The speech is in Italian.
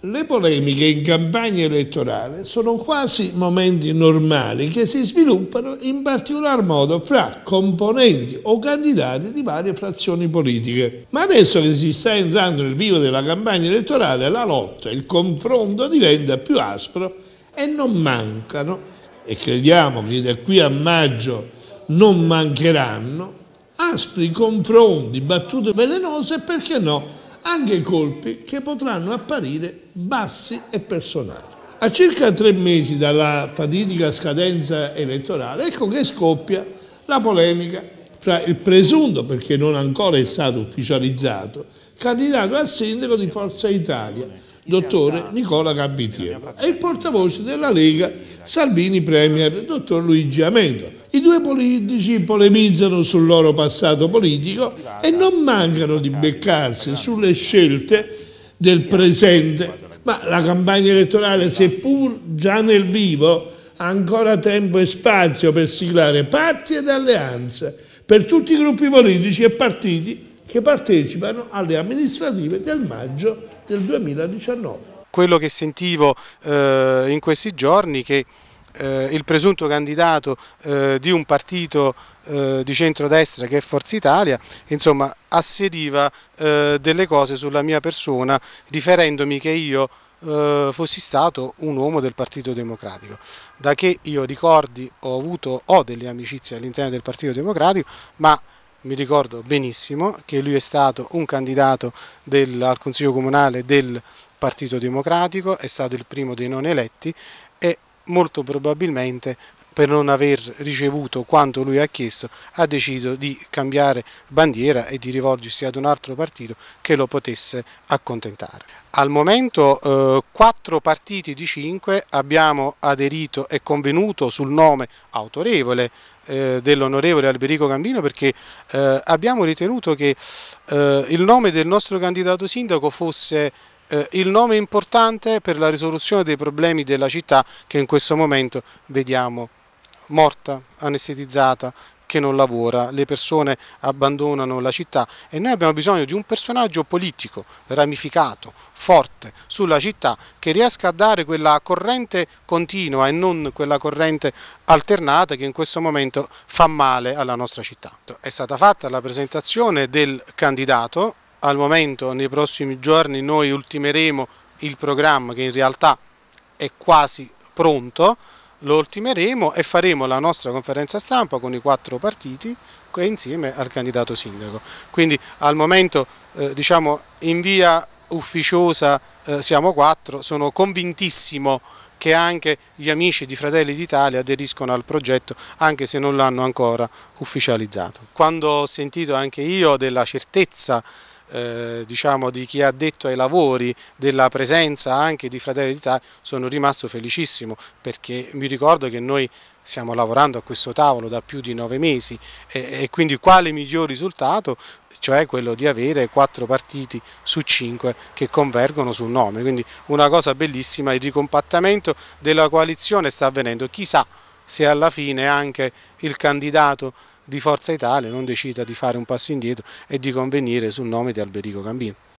Le polemiche in campagna elettorale sono quasi momenti normali che si sviluppano in particolar modo fra componenti o candidati di varie frazioni politiche. Ma adesso che si sta entrando nel vivo della campagna elettorale, la lotta, il confronto diventa più aspro e non mancano, e crediamo che da qui a maggio non mancheranno, aspri confronti, battute velenose e perché no? anche colpi che potranno apparire bassi e personali. A circa tre mesi dalla fatidica scadenza elettorale, ecco che scoppia la polemica fra il presunto, perché non ancora è stato ufficializzato, candidato al sindaco di Forza Italia, dottore Nicola Gabitiero, e il portavoce della Lega Salvini Premier, dottor Luigi Amendola. I due politici polemizzano sul loro passato politico e non mancano di beccarsi sulle scelte del presente, ma la campagna elettorale, seppur già nel vivo, ha ancora tempo e spazio per siglare patti ed alleanze per tutti i gruppi politici e partiti che partecipano alle amministrative del maggio del 2019. Quello che sentivo eh, in questi giorni è che eh, il presunto candidato eh, di un partito eh, di centrodestra che è Forza Italia, insomma asseriva eh, delle cose sulla mia persona riferendomi che io eh, fossi stato un uomo del Partito Democratico. Da che io ricordi ho avuto ho delle amicizie all'interno del Partito Democratico, ma mi ricordo benissimo che lui è stato un candidato del, al Consiglio Comunale del Partito Democratico, è stato il primo dei non eletti e molto probabilmente per non aver ricevuto quanto lui ha chiesto, ha deciso di cambiare bandiera e di rivolgersi ad un altro partito che lo potesse accontentare. Al momento eh, quattro eh, partiti di cinque abbiamo aderito e convenuto sul nome autorevole eh, dell'onorevole Alberico Gambino perché eh, abbiamo ritenuto che eh, il nome del nostro candidato sindaco fosse eh, il nome importante per la risoluzione dei problemi della città che in questo momento vediamo morta, anestetizzata, che non lavora, le persone abbandonano la città e noi abbiamo bisogno di un personaggio politico ramificato, forte sulla città che riesca a dare quella corrente continua e non quella corrente alternata che in questo momento fa male alla nostra città. È stata fatta la presentazione del candidato, al momento nei prossimi giorni noi ultimeremo il programma che in realtà è quasi pronto, lo ultimeremo e faremo la nostra conferenza stampa con i quattro partiti insieme al candidato sindaco. Quindi al momento eh, diciamo in via ufficiosa eh, siamo quattro, sono convintissimo che anche gli amici di Fratelli d'Italia aderiscono al progetto anche se non l'hanno ancora ufficializzato. Quando ho sentito anche io della certezza eh, diciamo, di chi ha detto ai lavori della presenza anche di Fratelli d'Italia sono rimasto felicissimo perché mi ricordo che noi stiamo lavorando a questo tavolo da più di nove mesi e, e quindi quale miglior risultato cioè quello di avere quattro partiti su cinque che convergono sul nome quindi una cosa bellissima il ricompattamento della coalizione sta avvenendo chissà se alla fine anche il candidato di Forza Italia non decida di fare un passo indietro e di convenire sul nome di Alberico Gambino.